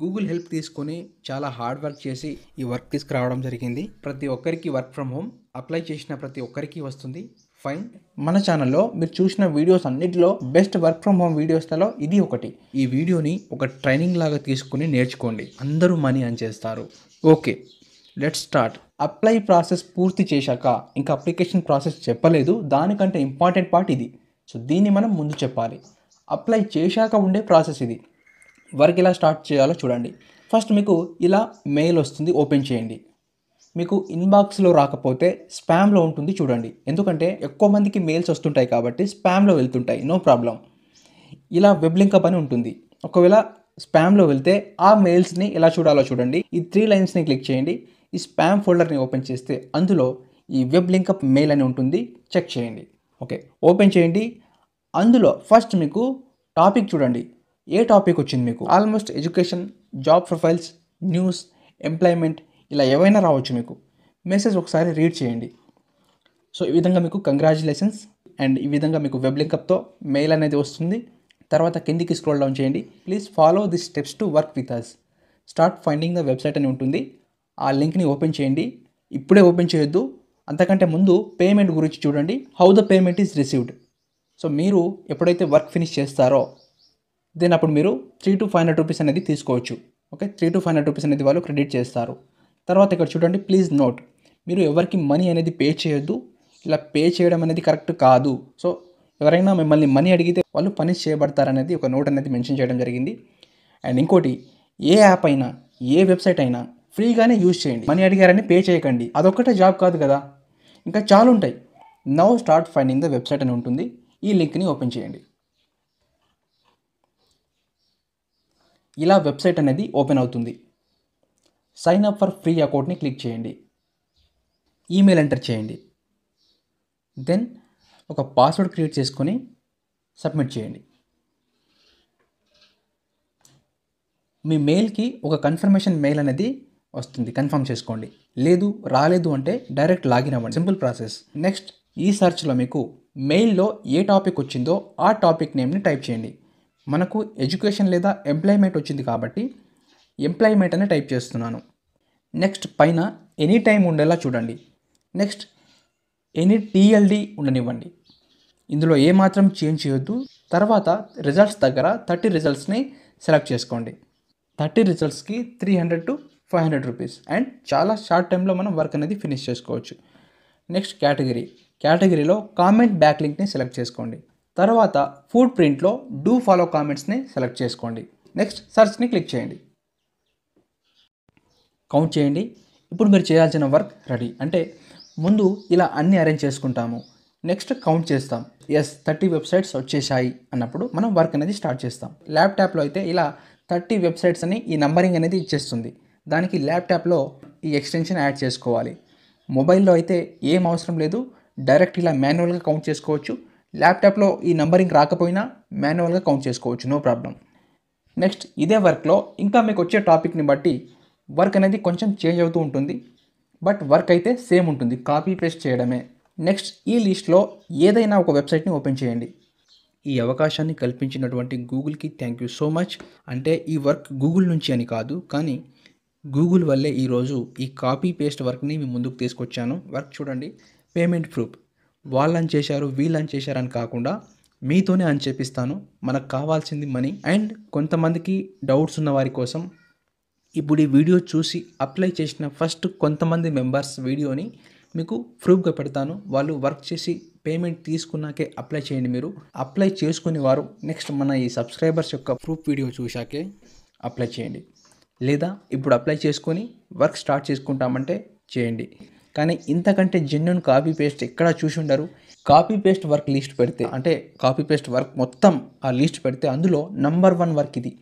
Google help తీసుకొని చాలా hard work చేసి ఈ వర్క్ తీసుకురావడం జరిగింది ప్రతి ఒక్కరికి వర్క్ ఫ్రమ్ హోమ్ అప్లై చేసిన ప్రతి ఒక్కరికి వస్తుంది ఫైన్ మన ఛానల్లో మీరు చూసిన వీడియోస్ అన్నిటిలో బెస్ట్ వర్క్ ఫ్రమ్ హోమ్ వీడియోస్లలో ఇది ఒకటి ఈ వీడియోని ఒక ట్రైనింగ్ లాగా తీసుకుని నేర్చుకోండి అందరూ మనీ అని చేస్తారు okay let start apply process పూర్తి చేశాక ఇంకా అప్లికేషన్ ప్రాసెస్ చెప్పలేదు దానికంటే ఇంపార్టెంట్ పార్ట్ ఇది సో దీన్ని మనం ముందు చెప్పాలి అప్లై చేశాక ఉండే ప్రాసెస్ ఇది వర్క్ ఎలా స్టార్ట్ చేయాలో చూడండి ఫస్ట్ మీకు ఇలా మెయిల్ వస్తుంది ఓపెన్ చేయండి మీకు ఇన్బాక్స్లో రాకపోతే స్పామ్లో ఉంటుంది చూడండి ఎందుకంటే ఎక్కువ మందికి మెయిల్స్ వస్తుంటాయి కాబట్టి స్పామ్లో వెళ్తుంటాయి నో ప్రాబ్లం ఇలా వెబ్ లింకప్ అని ఉంటుంది ఒకవేళ స్పామ్లో వెళ్తే ఆ మెయిల్స్ని ఎలా చూడాలో చూడండి ఈ త్రీ లైన్స్ని క్లిక్ చేయండి ఈ స్పామ్ ఫోల్డర్ని ఓపెన్ చేస్తే అందులో ఈ వెబ్ లింకప్ మెయిల్ అని ఉంటుంది చెక్ చేయండి ఓకే ఓపెన్ చేయండి అందులో ఫస్ట్ మీకు టాపిక్ చూడండి ఏ టాపిక్ వచ్చింది మీకు almost education job profiles news employment ఇలా ఏవైనా రావచ్చు మీకు మెసేజ్ ఒకసారి రీడ్ చేయండి సో ఈ విధంగా మీకు కంగ్రాచులేషన్స్ అండ్ ఈ విధంగా మీకు వెబ్ లింకప్తో మెయిల్ అనేది వస్తుంది తర్వాత కిందికి స్క్రోల్ డౌన్ చేయండి please follow the steps to work with us start finding the website అని ఉంటుంది ఆ లింక్ని ఓపెన్ చేయండి ఇప్పుడే ఓపెన్ చేయొద్దు అంతకంటే ముందు పేమెంట్ గురించి చూడండి how the payment is received so మీరు ఎప్పుడైతే వర్క్ ఫినిష్ చేస్తారో దెన్ అప్పుడు మీరు three to five hundred rupees అనేది తీసుకోవచ్చు okay three to five hundred rupees అనేది వాళ్ళు క్రెడిట్ చేస్తారు తర్వాత ఇక్కడ చూడండి ప్లీజ్ నోట్ మీరు ఎవరికి మనీ అనేది పే చేయొద్దు ఇలా పే చేయడం అనేది కరెక్ట్ కాదు సో ఎవరైనా మిమ్మల్ని మనీ అడిగితే వాళ్ళు పనిష్ చేయబడతారనేది ఒక నోట్ అనేది మెన్షన్ చేయడం జరిగింది అండ్ ఇంకోటి ఏ యాప్ అయినా ఏ వెబ్సైట్ అయినా ఫ్రీగానే యూజ్ చేయండి మనీ అడిగారని పే చేయకండి అదొక్కటే జాబ్ కాదు కదా ఇంకా చాలా ఉంటాయి now start finding the website అని ఉంటుంది ఈ లింక్ని ఓపెన్ చేయండి ఇలా వెబ్సైట్ అనేది ఓపెన్ అవుతుంది సైన్ అప్ ఫర్ ఫ్రీ అకౌంట్ని క్లిక్ చేయండి ఈమెయిల్ ఎంటర్ చేయండి దెన్ ఒక పాస్వర్డ్ క్రియేట్ చేసుకొని సబ్మిట్ చేయండి మీ మెయిల్కి ఒక కన్ఫర్మేషన్ మెయిల్ అనేది వస్తుంది కన్ఫర్మ్ చేసుకోండి లేదు రాలేదు అంటే డైరెక్ట్ లాగిన్ అవ్వండి సింపుల్ ప్రాసెస్ నెక్స్ట్ ఈ సెర్చ్లో మీకు మెయిల్లో ఏ టాపిక్ వచ్చిందో ఆ టాపిక్ నేమ్ని టైప్ చేయండి మనకు ఎడ్యుకేషన్ లేదా ఎంప్లాయ్మెంట్ వచ్చింది కాబట్టి ఎంప్లాయ్మెంట్ అనే టైప్ చేస్తున్నాను నెక్స్ట్ పైన ఎనీ టైం ఉండేలా చూడండి నెక్స్ట్ ఎనీ టీఎల్డీ ఉండనివ్వండి ఇందులో ఏమాత్రం చేంజ్ చేయొద్దు తర్వాత రిజల్ట్స్ దగ్గర థర్టీ రిజల్ట్స్ని సెలెక్ట్ చేసుకోండి థర్టీ రిజల్ట్స్కి three hundred to five hundred rupees and చాలా షార్ట్ టైంలో మనం వర్క్ అనేది ఫినిష్ చేసుకోవచ్చు నెక్స్ట్ కేటగిరీ కేటగిరీలో కామెంట్ బ్యాక్ లింక్ని సెలెక్ట్ చేసుకోండి తర్వాత ఫుడ్ ప్రింట్లో డూ ఫాలో కామెంట్స్ని సెలెక్ట్ చేసుకోండి నెక్స్ట్ సర్చ్ని క్లిక్ చేయండి కౌంట్ చేయండి ఇప్పుడు మీరు చేయాల్సిన వర్క్ రెడీ అంటే ముందు ఇలా అన్ని అరేంజ్ చేసుకుంటాము నెక్స్ట్ కౌంట్ చేస్తాం ఎస్ థర్టీ వెబ్సైట్స్ వచ్చేసాయి అన్నప్పుడు మనం వర్క్ అనేది స్టార్ట్ చేస్తాం ల్యాప్టాప్లో అయితే ఇలా థర్టీ వెబ్సైట్స్ అని ఈ నంబరింగ్ అనేది ఇచ్చేస్తుంది దానికి ల్యాప్టాప్లో ఈ ఎక్స్టెన్షన్ యాడ్ చేసుకోవాలి మొబైల్లో అయితే ఏం అవసరం లేదు డైరెక్ట్ ఇలా మాన్యువల్గా కౌంట్ చేసుకోవచ్చు ల్యాప్టాప్లో ఈ నంబరింగ్ రాకపోయినా మాన్యువల్గా కౌంట్ చేసుకోవచ్చు నో ప్రాబ్లం నెక్స్ట్ ఇదే వర్క్లో ఇంకా మీకు వచ్చే టాపిక్ని బట్టి వర్క్ అనేది కొంచెం చేంజ్ అవుతూ ఉంటుంది బట్ వర్క్ అయితే సేమ్ ఉంటుంది కాపీ పేస్ట్ చేయడమే నెక్స్ట్ ఈ లిస్ట్లో ఏదైనా ఒక వెబ్సైట్ని ఓపెన్ చేయండి ఈ అవకాశాన్ని కల్పించినటువంటి గూగుల్కి థ్యాంక్ యూ సో మచ్ అంటే ఈ వర్క్ గూగుల్ నుంచి అని కాదు కానీ గూగుల్ వల్లే ఈరోజు ఈ కాపీ పేస్ట్ వర్క్ని మీ ముందుకు తీసుకొచ్చాను వర్క్ చూడండి పేమెంట్ ప్రూఫ్ వాళ్ళని చేశారు వీళ్ళని చేశారు అని కాకుండా మీతోనే అని చెప్పిస్తాను మనకు కావాల్సింది మనీ అండ్ కొంతమందికి డౌట్స్ ఉన్న వారి కోసం ఇప్పుడు ఈ వీడియో చూసి అప్లై చేసిన ఫస్ట్ కొంతమంది మెంబర్స్ వీడియోని మీకు ప్రూఫ్గా పెడతాను వాళ్ళు వర్క్ చేసి పేమెంట్ తీసుకున్నాకే అప్లై చేయండి మీరు అప్లై చేసుకునే వారు నెక్స్ట్ మన ఈ సబ్స్క్రైబర్స్ యొక్క ప్రూఫ్ వీడియో చూశాకే అప్లై చేయండి లేదా ఇప్పుడు అప్లై చేసుకొని వర్క్ స్టార్ట్ చేసుకుంటామంటే చేయండి కానీ ఇంతకంటే జెన్యున్ కాపీ పేస్ట్ ఎక్కడ చూసి ఉండరు కాపీ పేస్ట్ వర్క్ లిస్ట్ పెడితే అంటే కాపీ పేస్ట్ వర్క్ మొత్తం ఆ లిస్ట్ పెడితే అందులో నంబర్ వన్ వర్క్ ఇది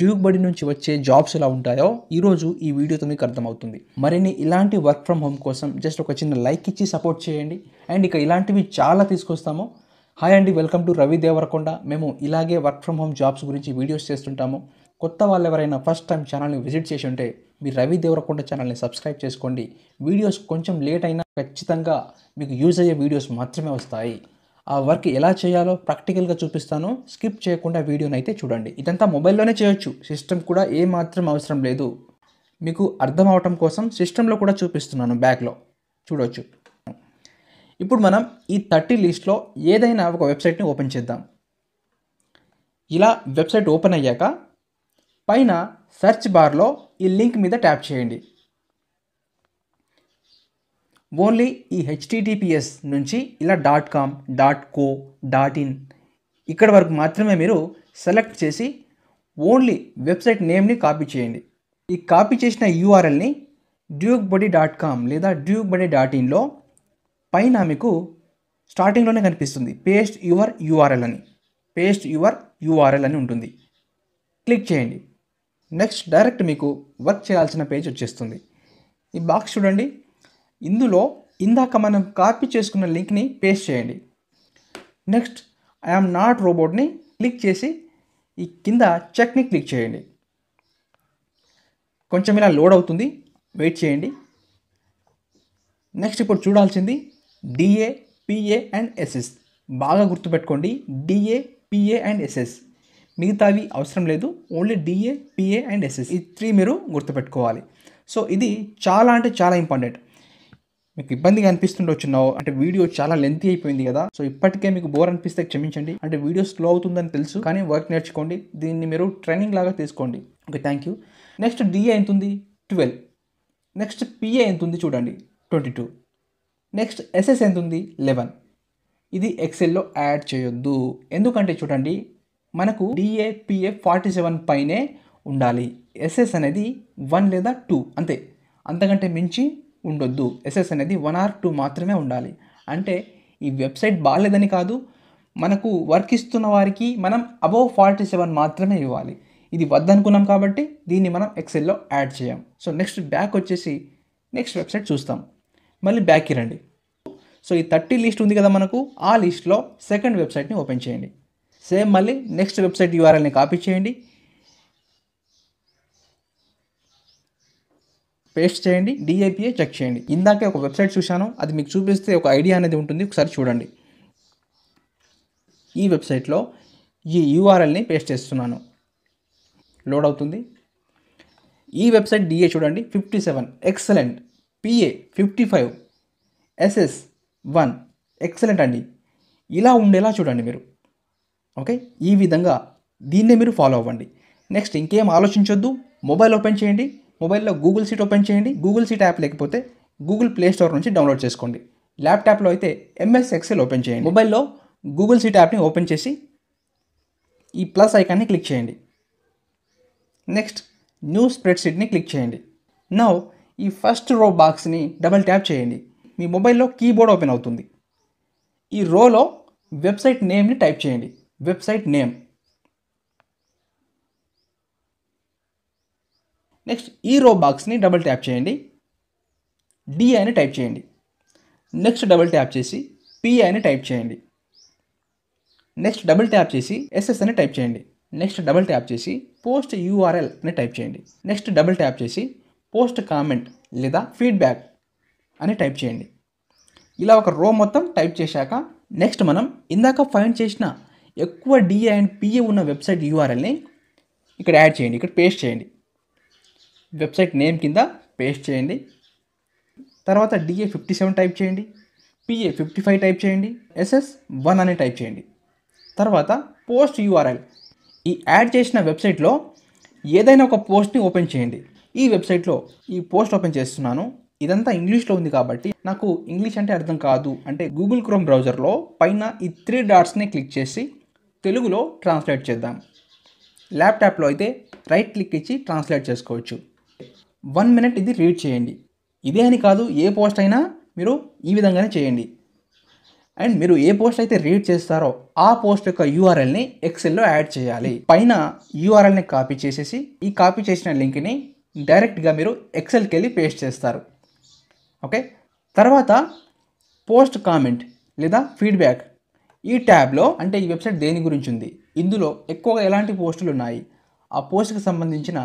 డ్యూక్ బడి నుంచి వచ్చే జాబ్స్ ఎలా ఉంటాయో ఈరోజు ఈ వీడియోతో మీకు అర్థమవుతుంది మరిన్ని ఇలాంటి వర్క్ ఫ్రమ్ హోమ్ కోసం జస్ట్ ఒక చిన్న లైక్ ఇచ్చి సపోర్ట్ చేయండి అండ్ ఇక ఇలాంటివి చాలా తీసుకొస్తాము హాయ్ అండి వెల్కమ్ టు రవి దేవరకొండ మేము ఇలాగే వర్క్ ఫ్రమ్ హోమ్ జాబ్స్ గురించి వీడియోస్ చేస్తుంటాము కొత్త వాళ్ళు ఎవరైనా ఫస్ట్ టైం ఛానల్ని విజిట్ చేసి ఉంటే మీరు రవి దేవరకొండ ఛానల్ని సబ్స్క్రైబ్ చేసుకోండి వీడియోస్ కొంచెం లేట్ అయినా ఖచ్చితంగా మీకు యూజ్ అయ్యే వీడియోస్ మాత్రమే వస్తాయి ఆ వర్క్ ఎలా చేయాలో ప్రాక్టికల్గా చూపిస్తాను స్కిప్ చేయకుండా వీడియోని అయితే చూడండి ఇదంతా మొబైల్లోనే చేయొచ్చు సిస్టమ్ కూడా ఏ మాత్రం అవసరం లేదు మీకు అర్థం అవటం కోసం సిస్టంలో కూడా చూపిస్తున్నాను బ్యాగ్లో చూడవచ్చు ఇప్పుడు మనం ఈ థర్టీ లిస్ట్లో ఏదైనా ఒక వెబ్సైట్ని ఓపెన్ చేద్దాం ఇలా వెబ్సైట్ ఓపెన్ అయ్యాక పైన సెర్చ్ బార్లో ఈ లింక్ మీద ట్యాప్ చేయండి ఓన్లీ ఈ హెచ్టిటిపిఎస్ నుంచి ఇలా dot com dot co dot in ఇక్కడ వరకు మాత్రమే మీరు సెలెక్ట్ చేసి ఓన్లీ వెబ్సైట్ నేమ్ని కాపీ చేయండి ఈ కాపీ చేసిన యూఆర్ఎల్ని డ్యూక్ బడీ డాట్ కామ్ లేదా డ్యూక్ బడీ డాట్ ఇన్లో పైన మీకు స్టార్టింగ్లోనే కనిపిస్తుంది పేస్ట్ యువర్ యూఆర్ఎల్ అని పేస్ట్ యువర్ యూఆర్ఎల్ అని ఉంటుంది క్లిక్ చేయండి నెక్స్ట్ డైరెక్ట్ మీకు వర్క్ చేయాల్సిన పేజ్ వచ్చేస్తుంది ఈ బాక్స్ చూడండి ఇందులో ఇందాక మనం కాపీ చేసుకున్న లింక్ని పేస్ట్ చేయండి నెక్స్ట్ ఐఆమ్ నాట్ రోబోట్ని క్లిక్ చేసి ఈ కింద చెక్ని క్లిక్ చేయండి కొంచెం ఇలా లోడ్ అవుతుంది వెయిట్ చేయండి నెక్స్ట్ ఇప్పుడు చూడాల్సింది డిఏ పిఏ అండ్ ఎస్ఎస్ బాగా గుర్తుపెట్టుకోండి డిఏ పిఏ అండ్ ఎస్ఎస్ మిగతావి అవసరం లేదు only DA PA and SS ఈ త్రీ మీరు గుర్తుపెట్టుకోవాలి సో ఇది చాలా అంటే చాలా ఇంపార్టెంట్ మీకు ఇబ్బందిగా అనిపిస్తుండొచ్చున్నావు అంటే వీడియో చాలా లెంతీ అయిపోయింది కదా సో ఇప్పటికే మీకు బోర్ అనిపిస్తే క్షమించండి అంటే వీడియో స్లో అవుతుందని తెలుసు కానీ వర్క్ నేర్చుకోండి దీన్ని మీరు ట్రైనింగ్ లాగా తీసుకోండి okay thank you next DA ఎంతుంది ట్వెల్వ్ నెక్స్ట్ పిఏ ఎంతుంది చూడండి ట్వంటీ టూ నెక్స్ట్ ఎస్ఎస్ ఎంతుంది లెవెన్ ఇది ఎక్సెల్లో యాడ్ చేయొద్దు ఎందుకంటే చూడండి మనకు డిఏపిఎఫ్ ఫార్టీ సెవెన్ పైనే ఉండాలి ఎస్ఎస్ అనేది వన్ లేదా టూ అంతే అంతకంటే మించి ఉండొద్దు ఎస్ఎస్ అనేది వన్ ఆర్ టూ మాత్రమే ఉండాలి అంటే ఈ వెబ్సైట్ బాగాలేదని కాదు మనకు వర్క్ ఇస్తున్న వారికి మనం అబోవ్ ఫార్టీ సెవెన్ మాత్రమే ఇవ్వాలి ఇది వద్దనుకున్నాం కాబట్టి దీన్ని మనం ఎక్సెల్లో యాడ్ చేయం సో నెక్స్ట్ బ్యాక్ వచ్చేసి నెక్స్ట్ వెబ్సైట్ చూస్తాం మళ్ళీ బ్యాక్కి రండి సో ఈ థర్టీ లిస్ట్ ఉంది కదా మనకు ఆ లిస్ట్లో సెకండ్ వెబ్సైట్ని ఓపెన్ చేయండి సేమ్ మళ్ళీ నెక్స్ట్ వెబ్సైట్ యూఆర్ఎల్ని కాపీ చేయండి పేస్ట్ చేయండి డిఐపిఏ చెక్ చేయండి ఇందాకే ఒక వెబ్సైట్ చూశాను అది మీకు చూపిస్తే ఒక ఐడియా అనేది ఉంటుంది ఒకసారి చూడండి ఈ వెబ్సైట్లో ఈ యూఆర్ఎల్ని పేస్ట్ చేస్తున్నాను లోడ్ అవుతుంది ఈ వెబ్సైట్ డిఏ చూడండి fifty seven excellent PA fifty five SS one excellent అండి ఇలా ఉండేలా చూడండి మీరు ఓకే ఈ విధంగా దీన్నే మీరు ఫాలో అవ్వండి నెక్స్ట్ ఇంకేం ఆలోచించొద్దు మొబైల్ ఓపెన్ చేయండి మొబైల్లో గూగుల్ సీట్ ఓపెన్ చేయండి గూగుల్ సీట్ యాప్ లేకపోతే గూగుల్ ప్లే స్టోర్ నుంచి డౌన్లోడ్ చేసుకోండి ల్యాప్టాప్లో అయితే ఎంఎస్ ఎక్సెల్ ఓపెన్ చేయండి మొబైల్లో గూగుల్ సీట్ యాప్ని ఓపెన్ చేసి ఈ ప్లస్ ఐకాన్ని క్లిక్ చేయండి నెక్స్ట్ న్యూ స్ప్రెడ్ షీట్ని క్లిక్ చేయండి నౌ ఈ ఫస్ట్ రో బాక్స్ని డబల్ ట్యాప్ చేయండి మీ మొబైల్లో కీబోర్డ్ ఓపెన్ అవుతుంది ఈ రోలో వెబ్సైట్ నేమ్ని టైప్ చేయండి వెబ్సైట్ నేమ్ నెక్స్ట్ ఈ రో బాక్స్ని డబుల్ ట్యాప్ చేయండి అని టైప్ చేయండి నెక్స్ట్ డబుల్ ట్యాప్ చేసి అని టైప్ చేయండి నెక్స్ట్ డబుల్ ట్యాప్ చేసి ఎస్ఎస్ అని టైప్ చేయండి నెక్స్ట్ డబుల్ ట్యాప్ చేసి పోస్ట్ యూఆర్ఎల్ అని టైప్ చేయండి నెక్స్ట్ డబుల్ ట్యాప్ చేసి పోస్ట్ కామెంట్ లేదా ఫీడ్బ్యాక్ అని టైప్ చేయండి ఇలా ఒక రో మొత్తం టైప్ చేశాక నెక్స్ట్ మనం ఇందాక ఫైండ్ చేసిన ఎక్కువ డిఏ అండ్ పిఏ ఉన్న వెబ్సైట్ యూఆర్ఎల్ని ఇక్కడ యాడ్ చేయండి ఇక్కడ పేస్ట్ చేయండి వెబ్సైట్ నేమ్ కింద పేస్ట్ చేయండి తర్వాత డిఏ ఫిఫ్టీ సెవెన్ టైప్ చేయండి పిఏ ఫిఫ్టీ ఫైవ్ టైప్ చేయండి ఎస్ఎస్ వన్ అని టైప్ చేయండి తర్వాత పోస్ట్ యూఆర్ఎల్ ఈ యాడ్ చేసిన వెబ్సైట్లో ఏదైనా ఒక పోస్ట్ని ఓపెన్ చేయండి ఈ వెబ్సైట్లో ఈ పోస్ట్ ఓపెన్ చేస్తున్నాను ఇదంతా ఇంగ్లీష్లో ఉంది కాబట్టి నాకు ఇంగ్లీష్ అంటే అర్థం కాదు అంటే గూగుల్ క్రోమ్ బ్రౌజర్లో పైన ఈ త్రీ డాట్స్ని క్లిక్ చేసి తెలుగులో ట్రాన్స్లేట్ చేద్దాం ల్యాప్టాప్లో అయితే రైట్ క్లిక్ ఇచ్చి ట్రాన్స్లేట్ చేసుకోవచ్చు వన్ మినిట్ ఇది రీడ్ చేయండి ఇదే అని కాదు ఏ పోస్ట్ అయినా మీరు ఈ విధంగానే చేయండి అండ్ మీరు ఏ పోస్ట్ అయితే రీడ్ చేస్తారో ఆ పోస్ట్ యొక్క యూఆర్ఎల్ని ఎక్సెల్లో యాడ్ చేయాలి పైన యూఆర్ఎల్ని కాపీ చేసేసి ఈ కాపీ చేసిన లింక్ని డైరెక్ట్గా మీరు ఎక్సెల్కి వెళ్ళి పేస్ట్ చేస్తారు ఓకే తర్వాత పోస్ట్ కామెంట్ లేదా ఫీడ్బ్యాక్ ఈ ట్యాబ్లో అంటే ఈ వెబ్సైట్ దేని గురించి ఉంది ఇందులో ఎక్కువగా ఎలాంటి పోస్టులు ఉన్నాయి ఆ పోస్ట్కి సంబంధించిన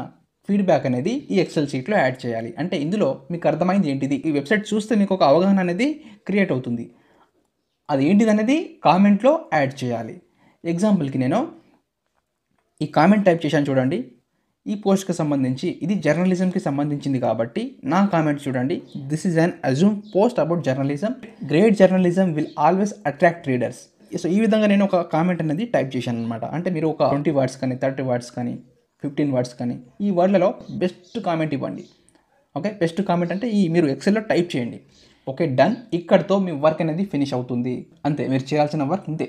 ఫీడ్బ్యాక్ అనేది ఈ ఎక్సెల్ షీట్లో యాడ్ చేయాలి అంటే ఇందులో మీకు అర్థమైంది ఏంటిది ఈ వెబ్సైట్ చూస్తే మీకు ఒక అవగాహన అనేది క్రియేట్ అవుతుంది అది ఏంటిది అనేది కామెంట్లో యాడ్ చేయాలి ఎగ్జాంపుల్కి నేను ఈ కామెంట్ టైప్ చేశాను చూడండి ఈ పోస్ట్కి సంబంధించి ఇది జర్నలిజంకి సంబంధించింది కాబట్టి నా కామెంట్ చూడండి this is an awesome post about journalism great journalism will always attract readers so ఈ విధంగా నేను ఒక కామెంట్ అనేది టైప్ చేశాను అనమాట అంటే మీరు ఒక ట్వంటీ వర్డ్స్ కానీ థర్టీ వర్డ్స్ కానీ ఫిఫ్టీన్ వర్డ్స్ కానీ ఈ వర్డ్లలో బెస్ట్ కామెంట్ ఇవ్వండి ఓకే బెస్ట్ కామెంట్ అంటే ఈ మీరు ఎక్సెల్లో టైప్ చేయండి ఓకే డన్ ఇక్కడతో మీ వర్క్ అనేది ఫినిష్ అవుతుంది అంతే మీరు చేయాల్సిన వర్క్ ఇంతే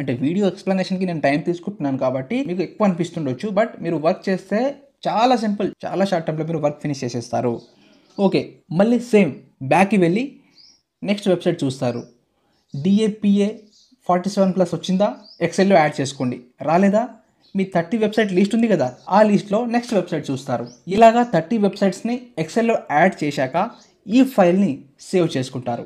అంటే వీడియో ఎక్స్ప్లెనేషన్కి నేను టైం తీసుకుంటున్నాను కాబట్టి మీకు ఎక్కువ అనిపిస్తుండొచ్చు బట్ మీరు వర్క్ చేస్తే చాలా సింపుల్ చాలా షార్ట్ టైంలో మీరు వర్క్ ఫినిష్ చేసేస్తారు ఓకే మళ్ళీ సేమ్ బ్యాక్కి వెళ్ళి నెక్స్ట్ వెబ్సైట్ చూస్తారు డిఏపిఏ ఫార్టీ సెవెన్ ప్లస్ వచ్చిందా ఎక్సెల్లో యాడ్ చేసుకోండి రాలేదా మీ థర్టీ వెబ్సైట్ లిస్ట్ ఉంది కదా ఆ లిస్ట్లో నెక్స్ట్ వెబ్సైట్ చూస్తారు ఇలాగా థర్టీ వెబ్సైట్స్ని ఎక్సెల్లో యాడ్ చేశాక ఈ ఫైల్ని సేవ్ చేసుకుంటారు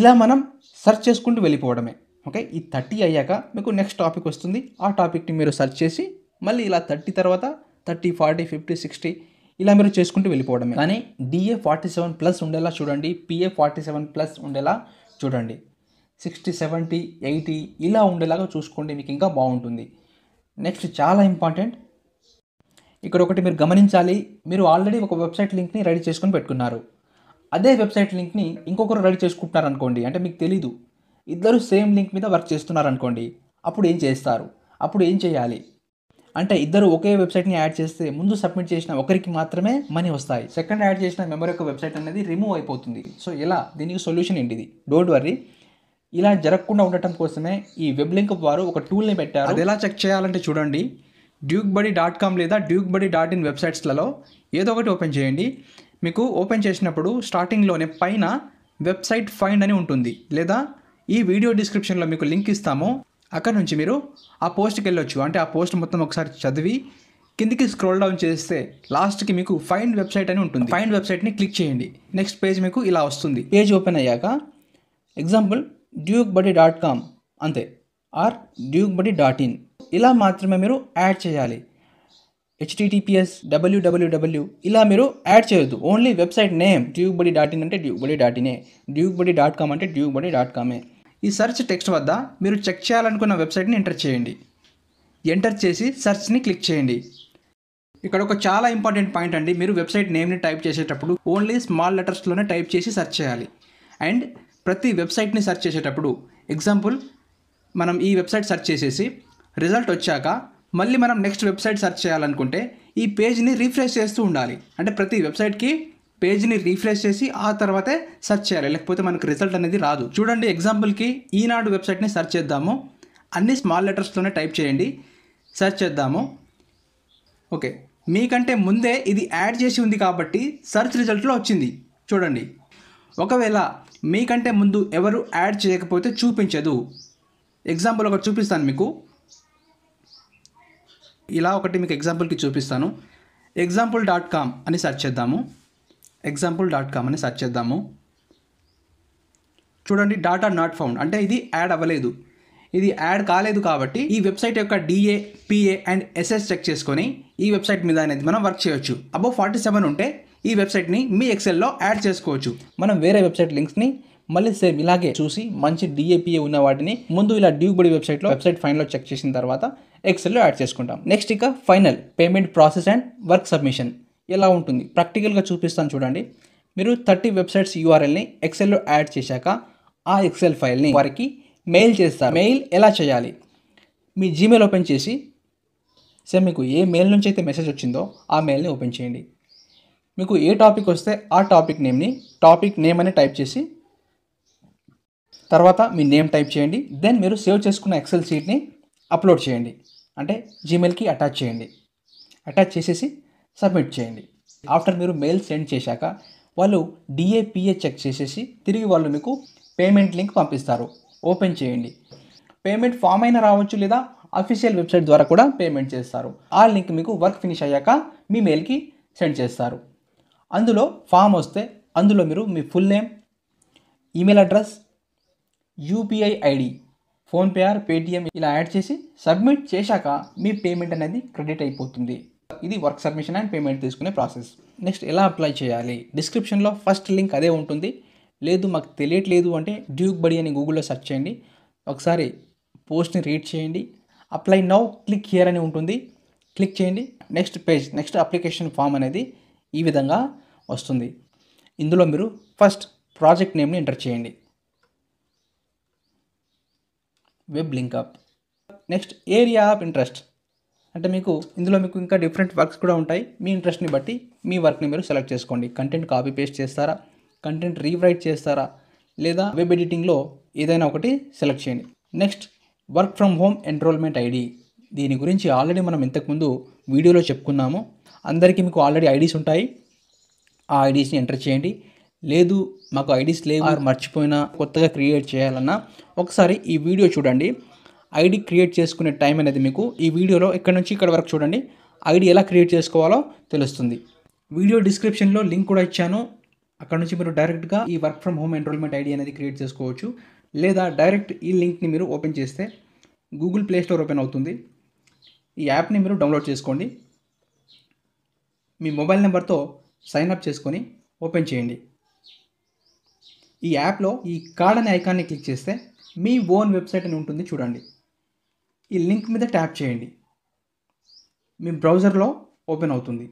ఇలా మనం సెర్చ్ చేసుకుంటూ వెళ్ళిపోవడమే ఓకే ఈ థర్టీ అయ్యాక మీకు నెక్స్ట్ టాపిక్ వస్తుంది ఆ టాపిక్ని మీరు సెర్చ్ చేసి మళ్ళీ ఇలా థర్టీ తర్వాత థర్టీ ఫార్టీ ఫిఫ్టీ సిక్స్టీ ఇలా మీరు చేసుకుంటూ వెళ్ళిపోవడమే కానీ డిఏ ఫార్టీ సెవెన్ ప్లస్ ఉండేలా చూడండి పిఏ ఫార్టీ సెవెన్ ప్లస్ ఉండేలా చూడండి సిక్స్టీ సెవెంటీ ఎయిటీ ఇలా ఉండేలాగా చూసుకోండి మీకు ఇంకా బాగుంటుంది నెక్స్ట్ చాలా ఇంపార్టెంట్ ఇక్కడ ఒకటి మీరు గమనించాలి మీరు ఆల్రెడీ ఒక వెబ్సైట్ లింక్ని రెడీ చేసుకొని పెట్టుకున్నారు అదే వెబ్సైట్ లింక్ని ఇంకొకరు రెడీ చేసుకుంటున్నారు అనుకోండి అంటే మీకు తెలీదు ఇద్దరు సేమ్ లింక్ మీద వర్క్ చేస్తున్నారు అనుకోండి అప్పుడు ఏం చేస్తారు అప్పుడు ఏం చేయాలి అంటే ఇద్దరు ఒకే వెబ్సైట్ని యాడ్ చేస్తే ముందు సబ్మిట్ చేసిన ఒకరికి మాత్రమే మనీ వస్తాయి సెకండ్ యాడ్ చేసిన మెంబర్ యొక్క వెబ్సైట్ అనేది రిమూవ్ అయిపోతుంది సో ఎలా దీనికి సొల్యూషన్ ఏంటిది డోంట్ వర్రీ ఇలా జరగకుండా ఉండటం కోసమే ఈ వెబ్ లింక్ వారు ఒక టూల్ని పెట్టారు అది ఎలా చెక్ చేయాలంటే చూడండి డ్యూక్ బడీ డాట్ కామ్ లేదా డ్యూక్ బడీ డాట్ ఇన్ వెబ్సైట్స్లలో ఏదో ఒకటి ఓపెన్ చేయండి మీకు ఓపెన్ చేసినప్పుడు స్టార్టింగ్లోనే పైన వెబ్సైట్ ఫైండ్ అని ఉంటుంది లేదా ఈ వీడియో డిస్క్రిప్షన్లో మీకు లింక్ ఇస్తాము అక్కడ నుంచి మీరు ఆ పోస్ట్కి వెళ్ళొచ్చు అంటే ఆ పోస్ట్ మొత్తం ఒకసారి చదివి కిందికి స్క్రోల్ డౌన్ చేస్తే లాస్ట్కి మీకు ఫైన్ వెబ్సైట్ అని ఉంటుంది ఫైన్ వెబ్సైట్ని క్లిక్ చేయండి నెక్స్ట్ పేజ్ మీకు ఇలా వస్తుంది పేజ్ ఓపెన్ అయ్యాక example Duke Buddy dot com అంతే or Duke Buddy dot in ఇలా మాత్రమే మీరు యాడ్ చేయాలి హెచ్టీటీపీఎస్ డబ్ల్యూడబ్ల్యూడబ్ల్యూ ఇలా మీరు యాడ్ చేయొద్దు only website name Duke Buddy dot in అంటే డ్యూక్ బడీ డాట్ ఇనే డ్యూక్ బడీ డాట్ కామ్ అంటే డ్యూక్ బడీ డాట్ కామే ఈ సెర్చ్ టెక్స్ట్ వద్ద మీరు చెక్ చేయాలనుకున్న వెబ్సైట్ని ఎంటర్ చేయండి ఎంటర్ చేసి సెర్చ్ని క్లిక్ చేయండి ఇక్కడ ఒక చాలా ఇంపార్టెంట్ పాయింట్ అండి మీరు వెబ్సైట్ నేమ్ని టైప్ చేసేటప్పుడు ఓన్లీ స్మాల్ లెటర్స్లోనే టైప్ చేసి సెర్చ్ చేయాలి అండ్ ప్రతి వెబ్సైట్ని సెర్చ్ చేసేటప్పుడు ఎగ్జాంపుల్ మనం ఈ వెబ్సైట్ సెర్చ్ చేసేసి రిజల్ట్ వచ్చాక మళ్ళీ మనం నెక్స్ట్ వెబ్సైట్ సెర్చ్ చేయాలనుకుంటే ఈ పేజ్ని రీఫ్రెష్ చేస్తూ ఉండాలి అంటే ప్రతి వెబ్సైట్కి పేజ్ని రీఫ్రెష్ చేసి ఆ తర్వాతే సెర్చ్ చేయాలి లేకపోతే మనకు రిజల్ట్ అనేది రాదు చూడండి ఎగ్జాంపుల్కి ఈనాడు వెబ్సైట్ని సెర్చ్ చేద్దాము అన్ని స్మాల్ లెటర్స్తోనే టైప్ చేయండి సెర్చ్ చేద్దాము ఓకే మీకంటే ముందే ఇది యాడ్ చేసి ఉంది కాబట్టి సెర్చ్ రిజల్ట్లో వచ్చింది చూడండి ఒకవేళ మీకంటే ముందు ఎవరు యాడ్ చేయకపోతే చూపించదు ఎగ్జాంపుల్ ఒకటి చూపిస్తాను మీకు ఇలా ఒకటి మీకు ఎగ్జాంపుల్కి చూపిస్తాను ఎగ్జాంపుల్ డాట్ కామ్ అని సెర్చ్ చేద్దాము ఎగ్జాంపుల్ డాట్ కామ్ అని సెర్చ్ చేద్దాము చూడండి డాటా నాట్ ఫౌండ్ అంటే ఇది యాడ్ అవ్వలేదు ఇది యాడ్ కాలేదు కాబట్టి ఈ వెబ్సైట్ యొక్క DA PA and SS check చేసుకొని ఈ వెబ్సైట్ మీద అనేది మనం వర్క్ చేయొచ్చు అబో ఫార్టీ సెవెన్ ఉంటే ఈ వెబ్సైట్ని మీ ఎక్సెల్లో యాడ్ చేసుకోవచ్చు మనం వేరే వెబ్సైట్ లింక్స్ని మళ్ళీ సేమ్ ఇలాగే చూసి మంచి డిఏపిఏ ఉన్న వాటిని ముందు ఇలా డ్యూబడి వెబ్సైట్లో వెబ్సైట్ ఫైనల్లో చెక్ చేసిన తర్వాత ఎక్సెల్లో యాడ్ చేసుకుంటాం నెక్స్ట్ ఇక final payment process and work submission ఎలా ఉంటుంది ప్రాక్టికల్గా చూపిస్తాను చూడండి మీరు థర్టీ వెబ్సైట్స్ యూఆర్ఎల్ని ఎక్సెల్లో యాడ్ చేశాక ఆ ఎక్సెల్ ఫైల్ని వారికి మెయిల్ చేస్తారు మెయిల్ ఎలా చేయాలి మీ జీమెయిల్ ఓపెన్ చేసి సరే మీకు ఏ మెయిల్ నుంచి అయితే మెసేజ్ వచ్చిందో ఆ మెయిల్ని ఓపెన్ చేయండి మీకు ఏ టాపిక్ వస్తే ఆ టాపిక్ నేమ్ని టాపిక్ నేమ్ అని టైప్ చేసి తర్వాత మీ నేమ్ టైప్ చేయండి దెన్ మీరు సేవ్ చేసుకున్న ఎక్సెల్ షీట్ని అప్లోడ్ చేయండి అంటే జీమెయిల్కి అటాచ్ చేయండి అటాచ్ చేసేసి సబ్మిట్ చేయండి ఆఫ్టర్ మీరు మెయిల్ సెండ్ చేశాక వాళ్ళు డిఏపిఏ చెక్ చేసేసి తిరిగి వాళ్ళు మీకు పేమెంట్ లింక్ పంపిస్తారు ఓపెన్ చేయండి పేమెంట్ ఫామ్ అయినా రావచ్చు లేదా అఫీషియల్ వెబ్సైట్ ద్వారా కూడా పేమెంట్ చేస్తారు ఆ లింక్ మీకు వర్క్ ఫినిష్ అయ్యాక మీ మెయిల్కి సెండ్ చేస్తారు అందులో ఫామ్ వస్తే అందులో మీరు మీ full name email address UPI ID PhonePe or Paytm ఇలా యాడ్ చేసి సబ్మిట్ చేశాక మీ పేమెంట్ అనేది క్రెడిట్ అయిపోతుంది ఇది వర్క్ సబ్మిషన్ అండ్ పేమెంట్ తీసుకునే ప్రాసెస్ నెక్స్ట్ ఎలా అప్లై చేయాలి డిస్క్రిప్షన్లో ఫస్ట్ లింక్ అదే ఉంటుంది లేదు మాకు తెలియట్లేదు అంటే డ్యూక్ బడి అని గూగుల్లో సెర్చ్ చేయండి ఒకసారి పోస్ట్ని రీడ్ చేయండి అప్లై నౌ క్లిక్ హియర్ అని ఉంటుంది క్లిక్ చేయండి next page next application form అనేది ఈ విధంగా వస్తుంది ఇందులో మీరు ఫస్ట్ ప్రాజెక్ట్ నేమ్ని ఎంటర్ చేయండి web link up next area of interest అంటే మీకు ఇందులో మీకు ఇంకా డిఫరెంట్ వర్క్స్ కూడా ఉంటాయి మీ ఇంట్రెస్ట్ని బట్టి మీ వర్క్ని మీరు సెలెక్ట్ చేసుకోండి కంటెంట్ కాపీ పేస్ట్ చేస్తారా కంటెంట్ రీవ్రైట్ చేస్తారా లేదా వెబ్ ఎడిటింగ్లో ఏదైనా ఒకటి సెలెక్ట్ చేయండి next work from home enrollment ID దీని గురించి ఆల్రెడీ మనం ఇంతకుముందు వీడియోలో చెప్పుకున్నాము అందరికీ మీకు ఆల్రెడీ ఐడీస్ ఉంటాయి ఆ ఐడీస్ని ఎంటర్ చేయండి లేదు మాకు ఐడీస్ లేవు మర్చిపోయినా కొత్తగా క్రియేట్ చేయాలన్నా ఒకసారి ఈ వీడియో చూడండి ఐడి క్రియేట్ చేసుకునే టైం అనేది మీకు ఈ వీడియోలో ఇక్కడ నుంచి ఇక్కడ వరకు చూడండి ఐడి ఎలా క్రియేట్ చేసుకోవాలో తెలుస్తుంది వీడియో డిస్క్రిప్షన్లో లింక్ కూడా ఇచ్చాను అక్కడ నుంచి మీరు డైరెక్ట్గా ఈ work from home enrollment ID అనేది క్రియేట్ చేసుకోవచ్చు లేదా డైరెక్ట్ ఈ లింక్ని మీరు ఓపెన్ చేస్తే గూగుల్ ప్లే స్టోర్ ఓపెన్ అవుతుంది ఈ యాప్ని మీరు డౌన్లోడ్ చేసుకోండి మీ మొబైల్ నెంబర్తో సైన్ అప్ చేసుకొని ఓపెన్ చేయండి ఈ యాప్లో ఈ కార్డ్ అనే ఐకాన్ని క్లిక్ చేస్తే మీ ఓన్ వెబ్సైట్ అని ఉంటుంది చూడండి ఈ లింక్ మీద ట్యాప్ చేయండి మీ బ్రౌజర్లో ఓపెన్ అవుతుంది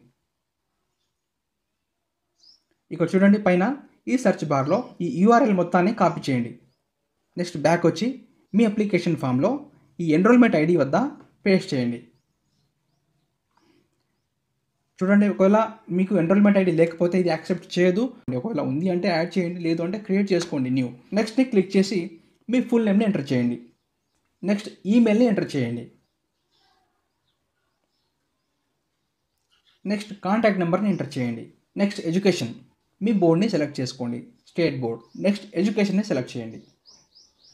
ఇక్కడ చూడండి పైన ఈ సెర్చ్ బార్లో ఈ యూఆర్ఎల్ మొత్తాన్ని కాపీ చేయండి నెక్స్ట్ బ్యాక్ వచ్చి మీ అప్లికేషన్ ఫామ్లో ఈ ఎన్రోల్మెంట్ ఐడి వద్ద పేస్ట్ చేయండి చూడండి ఒకవేళ మీకు ఎన్రోల్మెంట్ ఐడి లేకపోతే ఇది యాక్సెప్ట్ చేయదు ఒకవేళ ఉంది అంటే యాడ్ చేయండి లేదు అంటే క్రియేట్ చేసుకోండి న్యూ నెక్స్ట్ని క్లిక్ చేసి మీ ఫుల్ నేమ్ని ఎంటర్ చేయండి నెక్స్ట్ ఈమెయిల్ని ఎంటర్ చేయండి నెక్స్ట్ కాంటాక్ట్ నెంబర్ని ఎంటర్ చేయండి నెక్స్ట్ ఎడ్యుకేషన్ మీ బోర్డ్ని సెలెక్ట్ చేసుకోండి స్టేట్ బోర్డ్ నెక్స్ట్ ఎడ్యుకేషన్ని సెలెక్ట్ చేయండి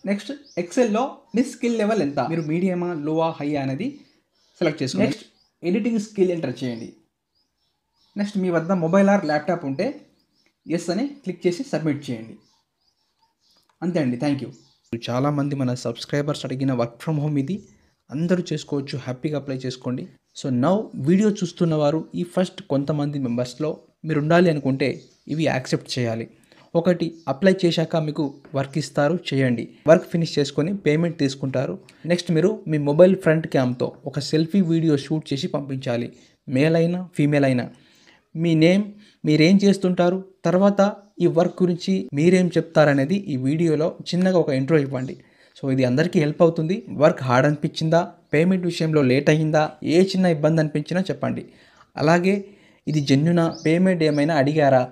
నెక్స్ట్ ఎక్సెల్లో మీ స్కిల్ లెవెల్ ఎంత మీరు మీడియమా లోవా హై అనేది సెలెక్ట్ చేసుకోండి నెక్స్ట్ ఎడిటింగ్ స్కిల్ ఎంటర్ చేయండి నెక్స్ట్ మీ వద్ద మొబైల్ ఆర్ ల్యాప్టాప్ ఉంటే ఎస్ అని క్లిక్ చేసి సబ్మిట్ చేయండి అంతే అండి థ్యాంక్ యూ చాలామంది మన సబ్స్క్రైబర్స్ అడిగిన వర్క్ ఫ్రమ్ హోమ్ ఇది అందరూ చేసుకోవచ్చు హ్యాపీగా అప్లై చేసుకోండి సో నవ్ వీడియో చూస్తున్న వారు ఈ ఫస్ట్ కొంతమంది మెంబర్స్లో మీరు ఉండాలి అనుకుంటే ఇవి యాక్సెప్ట్ చేయాలి ఒకటి అప్లై చేశాక మీకు వర్క్ ఇస్తారు చేయండి వర్క్ ఫినిష్ చేసుకొని పేమెంట్ తీసుకుంటారు నెక్స్ట్ మీరు మీ మొబైల్ ఫ్రంట్ క్యామ్తో ఒక సెల్ఫీ వీడియో షూట్ చేసి పంపించాలి మేల్ అయినా ఫీమేల్ అయినా మీ నేమ్ మీరేం చేస్తుంటారు తర్వాత ఈ వర్క్ గురించి మీరేం చెప్తారనేది ఈ వీడియోలో చిన్నగా ఒక ఇంట్రో ఇవ్వండి సో ఇది అందరికీ హెల్ప్ అవుతుంది వర్క్ హార్డ్ అనిపించిందా పేమెంట్ విషయంలో లేట్ అయ్యిందా ఏ చిన్న ఇబ్బంది అనిపించినా చెప్పండి అలాగే ఇది జన్యున పేమెంట్ ఏమైనా అడిగారా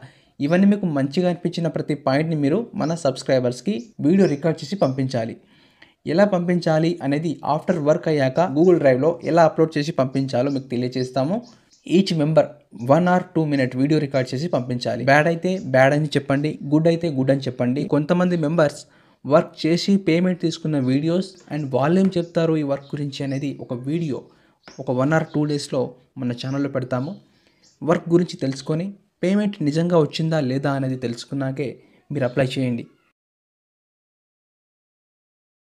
ఇవన్నీ మీకు మంచిగా అనిపించిన ప్రతి పాయింట్ని మీరు మన సబ్స్క్రైబర్స్కి వీడియో రికార్డ్ చేసి పంపించాలి ఎలా పంపించాలి అనేది ఆఫ్టర్ వర్క్ అయ్యాక గూగుల్ డ్రైవ్లో ఎలా అప్లోడ్ చేసి పంపించాలో మీకు తెలియజేస్తాము each member one or two minute video record చేసి పంపించాలి బ్యాడ్ అయితే బ్యాడ్ అని చెప్పండి గుడ్ అయితే గుడ్ అని చెప్పండి కొంతమంది మెంబర్స్ వర్క్ చేసి పేమెంట్ తీసుకున్న వీడియోస్ అండ్ వాళ్ళేం చెప్తారు ఈ వర్క్ గురించి అనేది ఒక వీడియో ఒక వన్ ఆర్ టూ డేస్లో మన ఛానల్లో పెడతాము వర్క్ గురించి తెలుసుకొని పేమెంట్ నిజంగా వచ్చిందా లేదా అనేది తెలుసుకున్నాకే మీరు అప్లై చేయండి